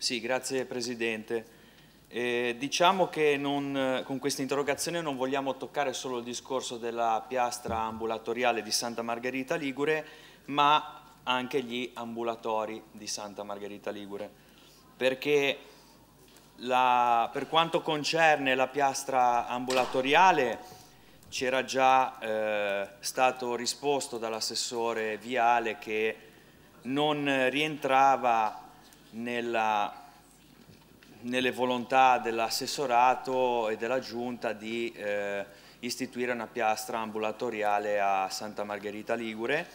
Sì, grazie Presidente. Eh, diciamo che non, con questa interrogazione non vogliamo toccare solo il discorso della piastra ambulatoriale di Santa Margherita Ligure, ma anche gli ambulatori di Santa Margherita Ligure, perché la, per quanto concerne la piastra ambulatoriale c'era già eh, stato risposto dall'assessore Viale che non rientrava nella, nelle volontà dell'assessorato e della giunta di eh, istituire una piastra ambulatoriale a Santa Margherita Ligure,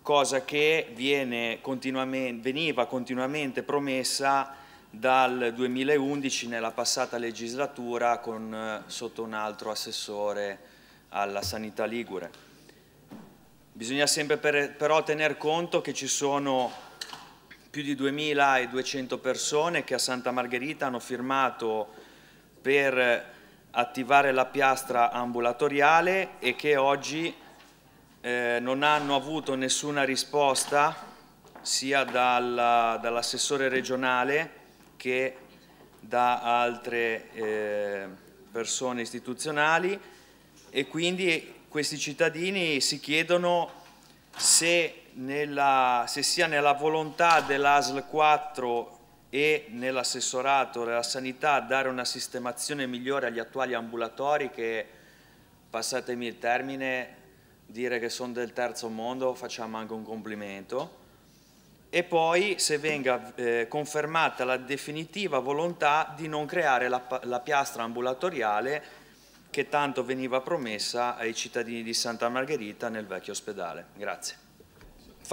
cosa che continuamente, veniva continuamente promessa dal 2011 nella passata legislatura con, eh, sotto un altro assessore alla sanità Ligure. Bisogna sempre per, però tener conto che ci sono più di 2.200 persone che a Santa Margherita hanno firmato per attivare la piastra ambulatoriale e che oggi eh, non hanno avuto nessuna risposta sia dall'assessore regionale che da altre eh, persone istituzionali e quindi questi cittadini si chiedono se nella, se sia nella volontà dell'ASL 4 e nell'assessorato della sanità dare una sistemazione migliore agli attuali ambulatori che, passatemi il termine, dire che sono del terzo mondo, facciamo anche un complimento. E poi se venga eh, confermata la definitiva volontà di non creare la, la piastra ambulatoriale che tanto veniva promessa ai cittadini di Santa Margherita nel vecchio ospedale. Grazie.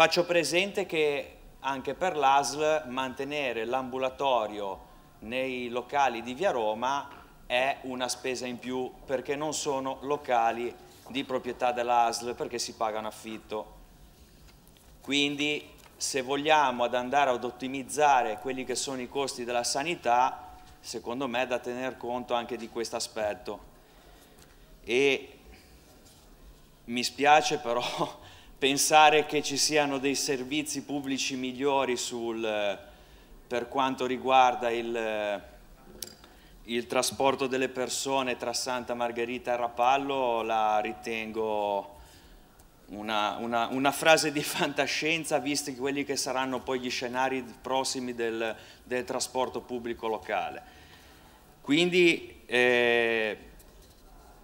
Faccio presente che anche per l'ASL mantenere l'ambulatorio nei locali di Via Roma è una spesa in più perché non sono locali di proprietà dell'ASL perché si pagano affitto. Quindi se vogliamo ad andare ad ottimizzare quelli che sono i costi della sanità, secondo me è da tener conto anche di questo aspetto. E mi spiace però pensare che ci siano dei servizi pubblici migliori sul, eh, per quanto riguarda il, eh, il trasporto delle persone tra Santa Margherita e Rapallo la ritengo... Una, una, una, frase di fantascienza visti quelli che saranno poi gli scenari prossimi del, del trasporto pubblico locale. Quindi eh,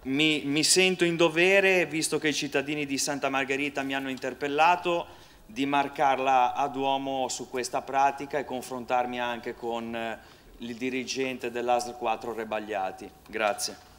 mi, mi sento in dovere, visto che i cittadini di Santa Margherita mi hanno interpellato, di marcarla a Duomo su questa pratica e confrontarmi anche con eh, il dirigente dell'ASL 4 Rebagliati. Grazie.